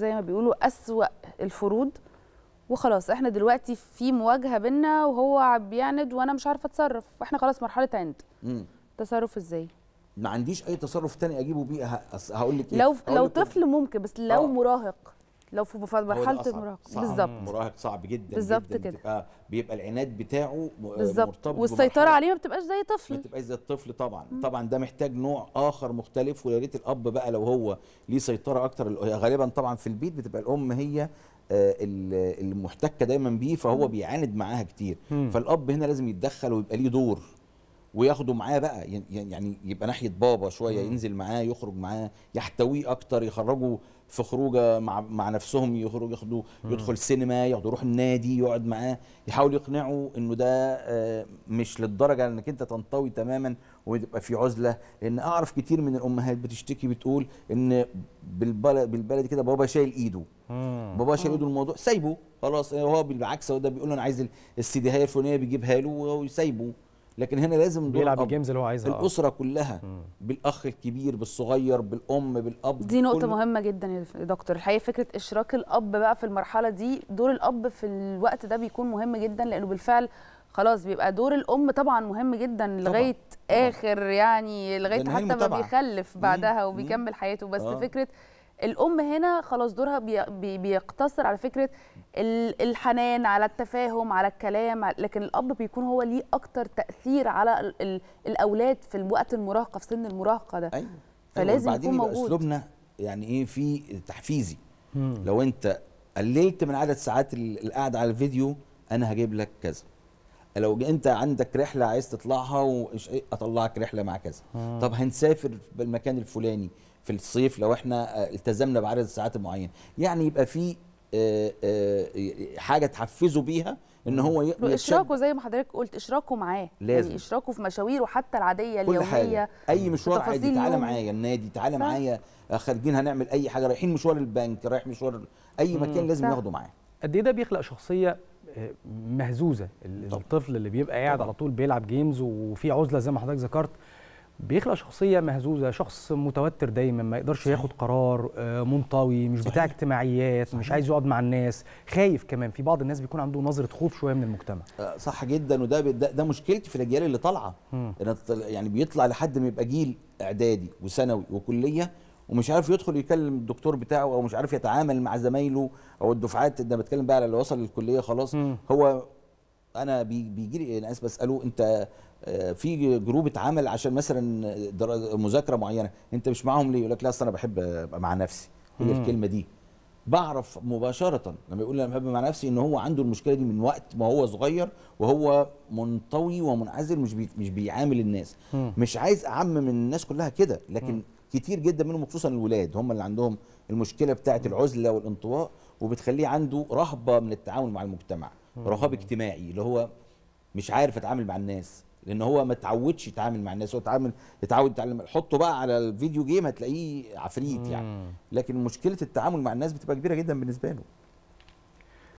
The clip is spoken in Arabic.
زي ما بيقولوا أسوأ الفروض وخلاص احنا دلوقتي في مواجهه بينا وهو بيعند وانا مش عارفه اتصرف واحنا خلاص مرحله عند تصرف ازاي ما عنديش اي تصرف تاني اجيبه بيه أه، هقول لك إيه؟ لو لو طفل ممكن بس لو آه. مراهق لو في مرحله المراهقه بالظبط مراهق صعب جدا بالظبط كده بتبقى بيبقى العناد بتاعه مرتبط والسيطره عليه ما بتبقاش زي طفل ما بتبقاش زي الطفل طبعا مم. طبعا ده محتاج نوع اخر مختلف ويا ريت الاب بقى لو هو ليه سيطره اكتر غالبا طبعا في البيت بتبقى الام هي آه، المحتكه دايما بيه فهو بيعاند معاها كتير مم. فالاب هنا لازم يتدخل ويبقى ليه دور وياخده معاه بقى يعني يبقى ناحيه بابا شويه ينزل معاه يخرج معاه يحتويه اكتر يخرجه في خروجه مع مع نفسهم يخرج ياخدوا يدخل سينما ياخدوا يروح النادي يقعد معاه يحاول يقنعه انه ده آه، مش للدرجه انك انت تنطوي تماما ويبقى في عزله لان اعرف كتير من الامهات بتشتكي بتقول ان بالبلد بالبلد كده بابا شايل ايده بابا شايل ايده الموضوع سايبه خلاص هو بالعكس هو ده بيقول له انا عايز السي دي الفلانيه بيجيبها له وسايبه لكن هنا لازم دور بيلعب الجيمز اللي هو عايزها آه. الاسره كلها بالاخ الكبير بالصغير بالام بالاب دي نقطه مهمه جدا يا دكتور الحقيقه فكره اشراك الاب بقى في المرحله دي دور الاب في الوقت ده بيكون مهم جدا لانه بالفعل خلاص بيبقى دور الام طبعا مهم جدا لغايه طبعا. اخر يعني لغايه حتى ما بيخلف بعدها وبيكمل حياته بس آه. فكره الام هنا خلاص دورها بيقتصر على فكره الحنان على التفاهم على الكلام لكن الاب بيكون هو ليه اكتر تاثير على الاولاد في الوقت المراهقه في سن المراهقه ده أيوة. فلازم أيوة. يكون موجود اسلوبنا يعني ايه في تحفيزي مم. لو انت قللت من عدد ساعات القعده على الفيديو انا هجيب لك كذا لو انت عندك رحله عايز تطلعها وإيش إيه، اطلعك رحله مع كذا طب هنسافر بالمكان الفلاني في الصيف لو احنا آه، التزمنا بعدد الساعات المعين يعني يبقى في آه، آه، حاجه تحفزه بيها ان هو اشراكه زي ما حضرتك قلت اشراكه معاه يعني لازم يعني اشراكه في مشاويره حتى العاديه كل اليوميه حاجة. اي مشوار عادي تعالى معايا النادي تعالى معايا خارجين هنعمل اي حاجه رايحين مشوار البنك رايح مشوار اي مكان لازم ناخده معاه قد ايه ده بيخلق شخصيه مهزوزه الطفل اللي بيبقى قاعد على طول بيلعب جيمز وفي عزله زي ما حضرتك ذكرت بيخلق شخصيه مهزوزه شخص متوتر دايما ما يقدرش ياخد قرار آه، منطوي مش بتاع اجتماعيات مش عايز يقعد مع الناس خايف كمان في بعض الناس بيكون عنده نظره خوف شويه من المجتمع آه، صح جدا وده ده, ده مشكلتي في الاجيال اللي طالعه يعني بيطلع لحد ما يبقى جيل اعدادي وثانوي وكليه ومش عارف يدخل يكلم الدكتور بتاعه او مش عارف يتعامل مع زمايله او الدفعات ده بتكلم بقى على اللي وصل للكليه خلاص م. هو انا بيجي لي ناس بساله انت آه، في جروب اتعمل عشان مثلا مذاكره معينه انت مش معاهم ليه يقول لك لا اصل انا بحب ابقى مع نفسي هي الكلمه دي بعرف مباشره لما يقول انا بحب مع نفسي ان هو عنده المشكله دي من وقت ما هو صغير وهو منطوي ومنعزل مش بي مش بيعامل الناس م. مش عايز اعمم الناس كلها كده لكن م. كتير جدا منهم خصوصا الولاد هم اللي عندهم المشكله بتاعه العزله والانطواء وبتخليه عنده رهبه من التعامل مع المجتمع رهاب اجتماعي اللي هو مش عارف اتعامل مع الناس لان هو ما اتعودش يتعامل مع الناس هو اتعامل اتعود يتعلم حطه بقى على الفيديو جيم هتلاقيه عفريت يعني لكن مشكله التعامل مع الناس بتبقى كبيره جدا بالنسبه له